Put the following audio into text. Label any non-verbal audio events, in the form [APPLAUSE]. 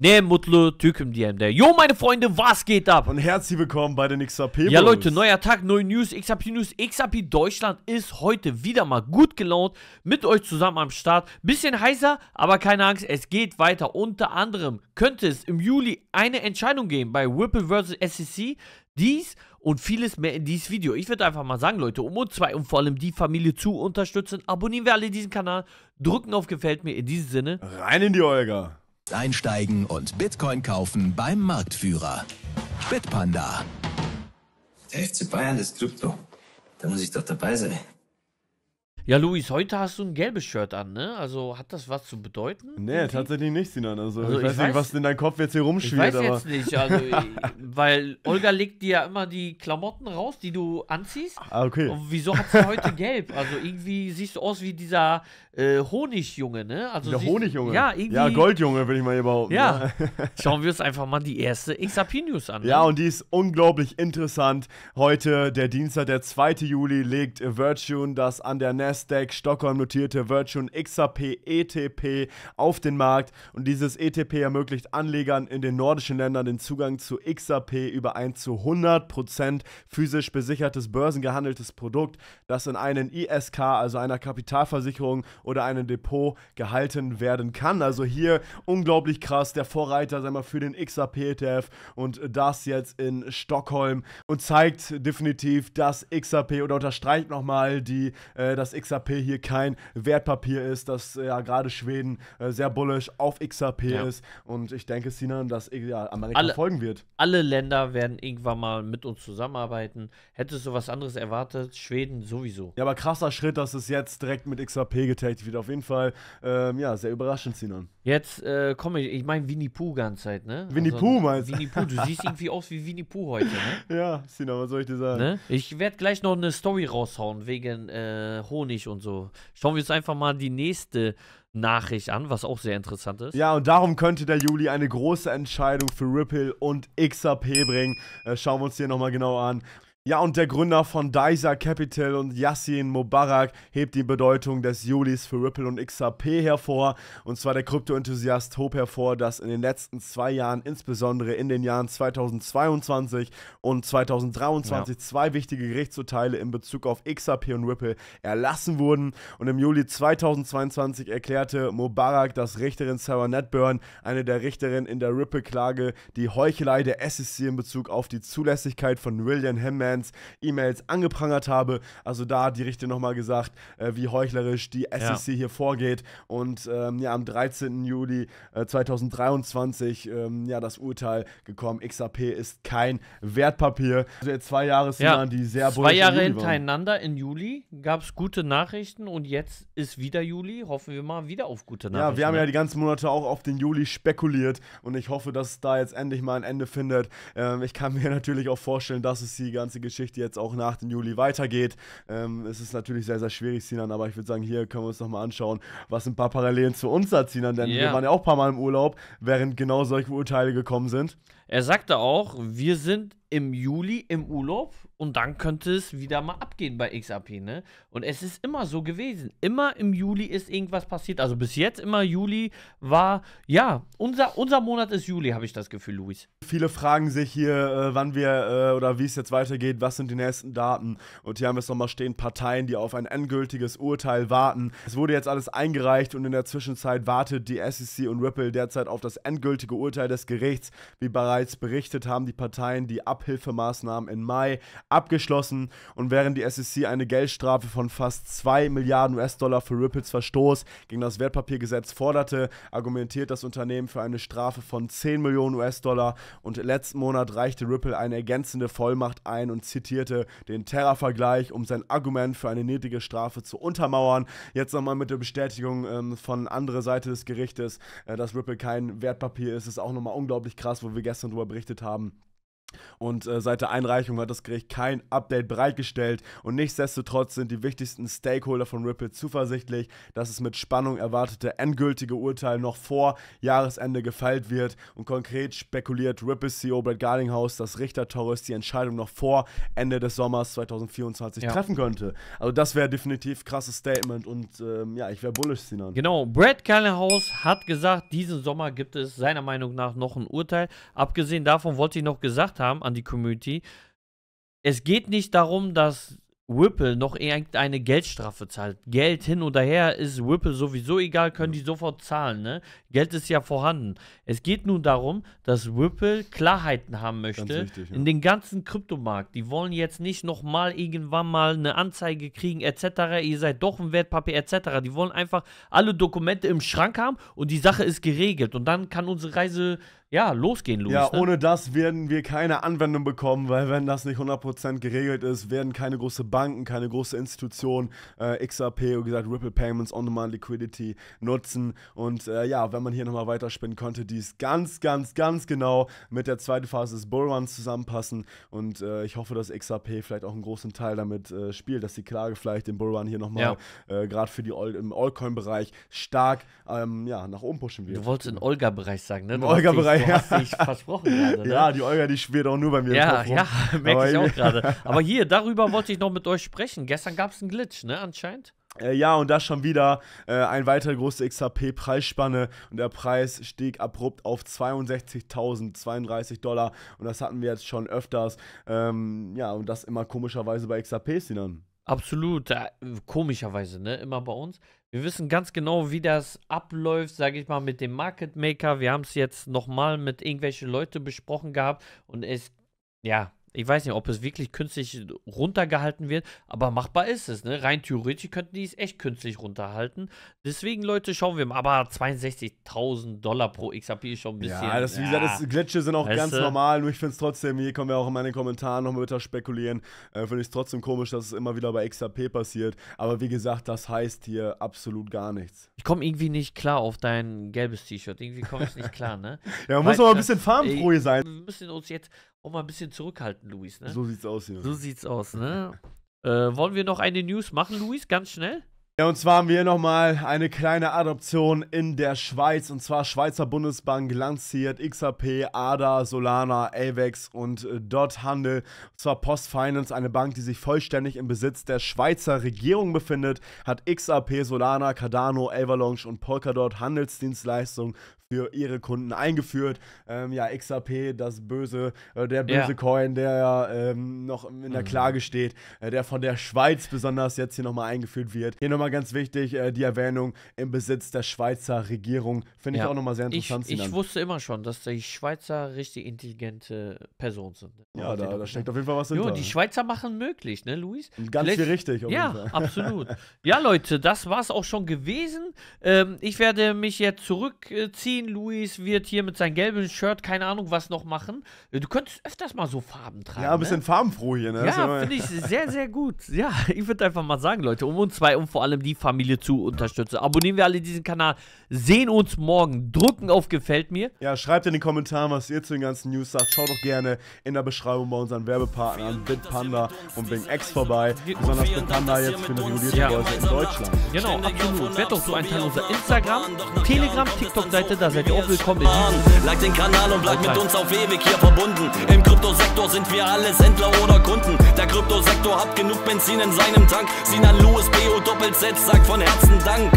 Ne mutlu Türk'üm DM'de. Jo, meine Freunde, was geht ab? Und herzlich willkommen bei den XAP Bros. Ja Leute, neuer Tag, neue News, XAP News. XAP Deutschland ist heute wieder mal gut gelaunt mit euch zusammen am Start. Bisschen heißer, aber keine Angst, es geht weiter. Unter anderem könnte es im Juli eine Entscheidung geben bei Whipple vs. SEC. Dies und vieles mehr in dieses Video. Ich würde einfach mal sagen, Leute, um uns zwei und vor allem die Familie zu unterstützen, abonnieren wir alle diesen Kanal, drücken auf Gefällt mir. In diesem Sinne, rein in die Olga. Einsteigen und Bitcoin kaufen beim Marktführer. Bitpanda. Der FC Bayern ist Krypto. Da muss ich doch dabei sein. Ja, Luis, heute hast du ein gelbes Shirt an, ne? Also hat das was zu bedeuten? Nee, irgendwie? tatsächlich nicht, Sinan. Also, also ich, ich weiß nicht, was in deinem Kopf jetzt hier rumschwirrt. Ich weiß jetzt nicht, also, [LAUGHS] äh, weil Olga legt dir ja immer die Klamotten raus, die du anziehst. Ah, okay. Und wieso hat sie heute gelb? Also irgendwie siehst du aus wie dieser äh, Honigjunge, ne? Also Der Honigjunge? Ja, irgendwie. Ja, Goldjunge, würde ich mal hier behaupten. Ja. ja. Ne? [LAUGHS] Schauen wir uns einfach mal die erste XRP-News an. Ne? Ja, und die ist unglaublich interessant. Heute, der Dienstag, der 2. Juli, legt Virtune das an der Nest Nasdaq Stockholm notierte Virtual XRP ETP auf den Markt und dieses ETP ermöglicht Anlegern in den nordischen Ländern den Zugang zu XRP über ein zu 100% physisch besichertes börsengehandeltes Produkt, das in einen ISK, also einer Kapitalversicherung oder einem Depot gehalten werden kann. Also hier unglaublich krass, der Vorreiter sag mal, für den XRP ETF und das jetzt in Stockholm und zeigt definitiv, dass XRP oder unterstreicht nochmal die, äh, das XRP XRP hier kein Wertpapier ist, dass äh, ja gerade Schweden äh, sehr bullish auf XRP ja. ist. Und ich denke, Sinan, dass äh, ja, Amerika alle, folgen wird. Alle Länder werden irgendwann mal mit uns zusammenarbeiten. Hättest du was anderes erwartet? Schweden sowieso. Ja, aber krasser Schritt, dass es jetzt direkt mit XRP getaggt wird. Auf jeden Fall, ähm, ja, sehr überraschend, Sinan. Jetzt äh, komme ich, ich meine Winnie Pooh ganze Zeit, ne? Winnie also, Pooh meinst du? Winnie Pooh, du siehst irgendwie aus wie Winnie Pooh heute, ne? [LAUGHS] Ja, Sinan, was soll ich dir sagen? Ne? Ich werde gleich noch eine Story raushauen wegen äh, Honig nicht und so. Schauen wir uns einfach mal die nächste Nachricht an, was auch sehr interessant ist. Ja, und darum könnte der Juli eine große Entscheidung für Ripple und XRP bringen. Äh, schauen wir uns hier nochmal genau an. Ja, und der Gründer von Dyser Capital und Yassin Mubarak hebt die Bedeutung des Julis für Ripple und XRP hervor. Und zwar der Krypto-Enthusiast hob hervor, dass in den letzten zwei Jahren, insbesondere in den Jahren 2022 und 2023, ja. zwei wichtige Gerichtsurteile in Bezug auf XRP und Ripple erlassen wurden. Und im Juli 2022 erklärte Mubarak, dass Richterin Sarah Netburn, eine der Richterinnen in der Ripple-Klage, die Heuchelei der SEC in Bezug auf die Zulässigkeit von William Hemman Fans E-Mails angeprangert habe. Also da hat die Richter nochmal gesagt, äh, wie heuchlerisch die SEC ja. E hier vorgeht. Und ähm, ja, am 13. Juli äh, 2023 ähm, ja das Urteil gekommen. XAP ist kein Wertpapier. Also jetzt zwei Jahre sind ja. die sehr Zwei Jahre hintereinander in Juli gab es gute Nachrichten und jetzt ist wieder Juli. Hoffen wir mal wieder auf gute Nachrichten. Ja, wir haben ne? ja die ganzen Monate auch auf den Juli spekuliert und ich hoffe, dass es da jetzt endlich mal ein Ende findet. Ähm, ich kann mir [LAUGHS] natürlich auch vorstellen, dass es die ganze Geschichte jetzt auch nach dem Juli weitergeht. Ähm, es ist natürlich sehr, sehr schwierig, Sinan, aber ich würde sagen, hier können wir uns nochmal anschauen, was ein paar Parallelen zu uns hat, Sinan, denn yeah. wir waren ja auch ein paar Mal im Urlaub, während genau solche Urteile gekommen sind. Er sagte auch, wir sind im Juli im Urlaub und dann könnte es wieder mal abgehen bei XAP, ne? Und es ist immer so gewesen. Immer im Juli ist irgendwas passiert. Also bis jetzt immer Juli war, ja, unser, unser Monat ist Juli, habe ich das Gefühl, Luis. Viele fragen sich hier, äh, wann wir äh, oder wie es jetzt weitergeht, was sind die nächsten Daten? Und hier haben wir es nochmal stehen, Parteien, die auf ein endgültiges Urteil warten. Es wurde jetzt alles eingereicht und in der Zwischenzeit wartet die SEC und Ripple derzeit auf das endgültige Urteil des Gerichts, wie bereits Bereits berichtet haben die Parteien die Abhilfemaßnahmen im Mai abgeschlossen und während die SEC eine Geldstrafe von fast 2 Milliarden US-Dollar für Ripples Verstoß gegen das Wertpapiergesetz forderte, argumentiert das Unternehmen für eine Strafe von 10 Millionen US-Dollar und letzten Monat reichte Ripple eine ergänzende Vollmacht ein und zitierte den Terra-Vergleich, um sein Argument für eine niedrige Strafe zu untermauern. Jetzt nochmal mit der Bestätigung ähm, von anderer Seite des Gerichtes, äh, dass Ripple kein Wertpapier ist, ist auch nochmal unglaublich krass, wo wir gestern gestern darüber berichtet haben, und äh, seit der Einreichung hat das Gericht kein Update bereitgestellt. Und nichtsdestotrotz sind die wichtigsten Stakeholder von Ripple zuversichtlich, dass es mit Spannung erwartete endgültige Urteil noch vor Jahresende gefeilt wird. Und konkret spekuliert Ripple CEO Brad Garlinghouse, dass Richter Torres die Entscheidung noch vor Ende des Sommers 2024 ja. treffen könnte. Also das wäre definitiv ein krasses Statement. Und ähm, ja, ich wäre bullish, Sinan. Genau, Brad Garlinghouse hat gesagt, diesen Sommer gibt es seiner Meinung nach noch ein Urteil. Abgesehen davon wollte ich noch gesagt gesagt haben an die Community, es geht nicht darum, dass Whipple noch irgendeine Geldstrafe zahlt. Geld hin oder her ist Whipple sowieso egal, können die sofort zahlen. Ne? Geld ist ja vorhanden. Es geht nun darum, dass Whipple Klarheiten haben möchte richtig, ja. in den ganzen Kryptomarkt. Die wollen jetzt nicht nochmal irgendwann mal eine Anzeige kriegen etc. Ihr seid doch ein Wertpapier etc. Die wollen einfach alle Dokumente im Schrank haben und die Sache ist geregelt. Und dann kann unsere Reise ja, losgehen, Luis. Ja, ne? ohne das werden wir keine Anwendung bekommen, weil wenn das nicht 100% geregelt ist, werden keine großen Banken, keine große Institution äh, XRP, wie gesagt, Ripple Payments, On-Demand Liquidity nutzen. Und äh, ja, wenn man hier nochmal weiterspinnen konnte, die ist ganz, ganz, ganz genau mit der zweiten Phase des Bullruns zusammenpassen. Und äh, ich hoffe, dass XRP vielleicht auch einen großen Teil damit äh, spielt, dass die Klage vielleicht den Bullrun hier nochmal, ja. Äh, gerade für die All im Allcoin-Bereich, stark ähm, ja, nach oben pushen wird. Du wolltest im Olga-Bereich sagen, ne? Im Olga-Bereich hast dich versprochen gerade. Ne? Ja, die Olga, die spielt auch nur bei mir. Ja, ja, [LAUGHS] merke ich auch gerade. Aber [LAUGHS] hier, darüber wollte ich noch mit euch sprechen. Gestern gab es einen Glitch, ne, anscheinend. Äh, ja, und da schon wieder äh, eine weitere große xrp preisspanne und der Preis stieg abrupt auf 62.032 Dollar und das hatten wir jetzt schon öfters. Ähm, ja, und das immer komischerweise bei XHP-Sinern. Absolut, ja, komischerweise, ne? Immer bei uns. Wir wissen ganz genau, wie das abläuft, sage ich mal, mit dem Market Maker. Wir haben es jetzt nochmal mit irgendwelchen Leuten besprochen gehabt und es, ja, ich weiß nicht, ob es wirklich künstlich runtergehalten wird, aber machbar ist es. Ne? Rein theoretisch könnten die es echt künstlich runterhalten. Deswegen, Leute, schauen wir mal. Aber 62.000 Dollar pro XAP ist schon ein bisschen. Ja, das, wie ja. gesagt, das Glitche sind auch weißt ganz du? normal. Nur ich finde es trotzdem, hier können wir auch in meinen Kommentaren nochmal weiter spekulieren. Äh, finde ich es trotzdem komisch, dass es immer wieder bei XAP passiert. Aber wie gesagt, das heißt hier absolut gar nichts. Ich komme irgendwie nicht klar auf dein gelbes T-Shirt. Irgendwie komme ich nicht klar, ne? [LAUGHS] ja, man Weil, muss aber ein bisschen farbenfroh sein. Wir müssen uns jetzt auch mal ein bisschen zurückhalten, Luis. Ne? So sieht's aus, ja. So sieht's aus, ne? [LAUGHS] äh, wollen wir noch eine News machen, Luis, ganz schnell? Ja, und zwar haben wir nochmal eine kleine Adoption in der Schweiz. Und zwar Schweizer Bundesbank lanciert XRP, ADA, Solana, AVEX und äh, Dot Handel. Und zwar Post Finance, eine Bank, die sich vollständig im Besitz der Schweizer Regierung befindet, hat XRP, Solana, Cardano, Avalanche und Polkadot Handelsdienstleistungen für ihre Kunden eingeführt. Ähm, ja, XAP, das böse, äh, der böse ja. Coin, der ja ähm, noch in der mhm. Klage steht, äh, der von der Schweiz besonders jetzt hier nochmal eingeführt wird. Hier nochmal ganz wichtig, äh, die Erwähnung im Besitz der Schweizer Regierung. Finde ich auch nochmal sehr interessant. Ich, ich wusste immer schon, dass die Schweizer richtig intelligente Personen sind. Ne? Ja, da, da, steckt auf jeden Fall was drin. die Schweizer machen möglich, ne, Luis? Ganz Vielleicht, viel richtig. ja, [LAUGHS] absolut. Ja, Leute, das war es auch schon gewesen. Ähm, ich werde mich jetzt zurückziehen Marvin Lewis wird hier mit seinem gelben Shirt keine Ahnung was noch machen. Du könntest öfters mal so Farben tragen. Ja, ein bisschen ne? farbenfroh hier, ne? Ja, finde ich [LAUGHS] sehr, sehr gut. Ja, [LAUGHS] ich würde einfach mal sagen, Leute, um uns zwei, um vor allem die Familie zu unterstützen. Abonnieren wir alle diesen Kanal. Sehen uns morgen. Drücken auf Gefällt mir. Ja, schreibt in den Kommentaren, was ihr zu den ganzen News sagt. Schaut doch gerne in der Beschreibung bei unseren Werbepartnern Bitpanda und Bing X vorbei. Besonders Bitpanda jetzt für eine regulierte ja. in Deutschland. Genau, absolut. Werd doch so ein Teil unserer Instagram, Telegram, TikTok-Seite Wetter, seid ihr auch willkommen in diesem. Like den Kanal und bleibt mit uns auf ewig hier verbunden. Im Kryptosektor sind wir alle Händler oder Kunden. Der Kryptosektor hat genug Benzin in seinem Tank. Sinan Louis B.O. und Doppel Z sagt von Herzen Dank.